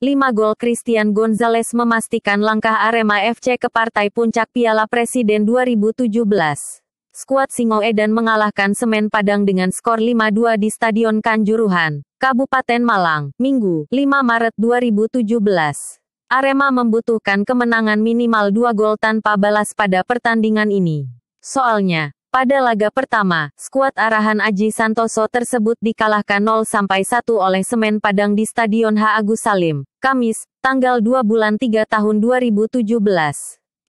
5 gol Christian Gonzalez memastikan langkah Arema FC ke partai puncak Piala Presiden 2017. Skuad Singoedan mengalahkan Semen Padang dengan skor 5-2 di Stadion Kanjuruhan, Kabupaten Malang, Minggu, 5 Maret 2017. Arema membutuhkan kemenangan minimal 2 gol tanpa balas pada pertandingan ini. Soalnya, pada laga pertama, skuad arahan Aji Santoso tersebut dikalahkan 0-1 oleh Semen Padang di Stadion H. Agus Salim, Kamis, tanggal 2 bulan 3 tahun 2017.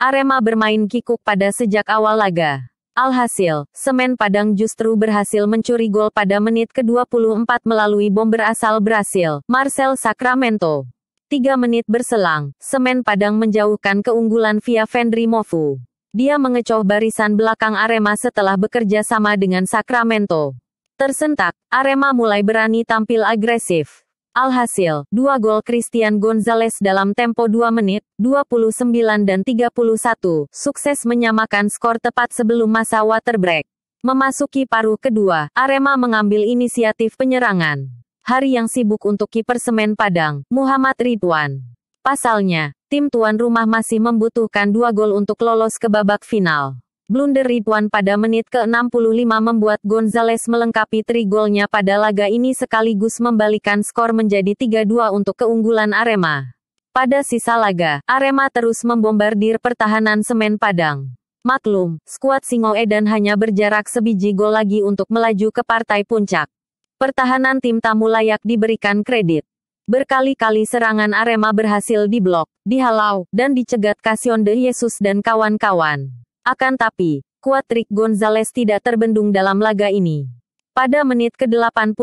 Arema bermain kikuk pada sejak awal laga. Alhasil, Semen Padang justru berhasil mencuri gol pada menit ke-24 melalui bomber asal Brasil, Marcel Sacramento. Tiga menit berselang, Semen Padang menjauhkan keunggulan via Fendri Mofu. Dia mengecoh barisan belakang Arema setelah bekerja sama dengan Sacramento. Tersentak, Arema mulai berani tampil agresif. Alhasil, dua gol Christian Gonzalez dalam tempo 2 menit, 29 dan 31, sukses menyamakan skor tepat sebelum masa water break. Memasuki paruh kedua, Arema mengambil inisiatif penyerangan. Hari yang sibuk untuk kiper Semen Padang, Muhammad Ridwan. Pasalnya, tim tuan rumah masih membutuhkan dua gol untuk lolos ke babak final. Blunder Ridwan pada menit ke-65 membuat Gonzales melengkapi tri golnya pada laga ini sekaligus membalikan skor menjadi 3-2 untuk keunggulan Arema. Pada sisa laga, Arema terus membombardir pertahanan Semen Padang. Maklum, skuad Singoedan hanya berjarak sebiji gol lagi untuk melaju ke partai puncak. Pertahanan tim tamu layak diberikan kredit. Berkali-kali serangan Arema berhasil diblok, dihalau, dan dicegat Kasion de Yesus dan kawan-kawan. Akan tapi, Kuatrik Gonzalez tidak terbendung dalam laga ini. Pada menit ke-89,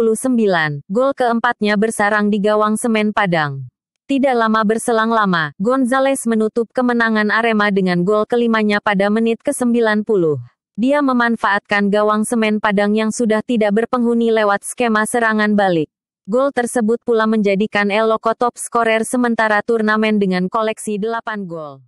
gol keempatnya bersarang di gawang semen Padang. Tidak lama berselang lama, Gonzalez menutup kemenangan Arema dengan gol kelimanya pada menit ke-90. Dia memanfaatkan gawang semen Padang yang sudah tidak berpenghuni lewat skema serangan balik. Gol tersebut pula menjadikan Eloko top skorer sementara turnamen dengan koleksi 8 gol.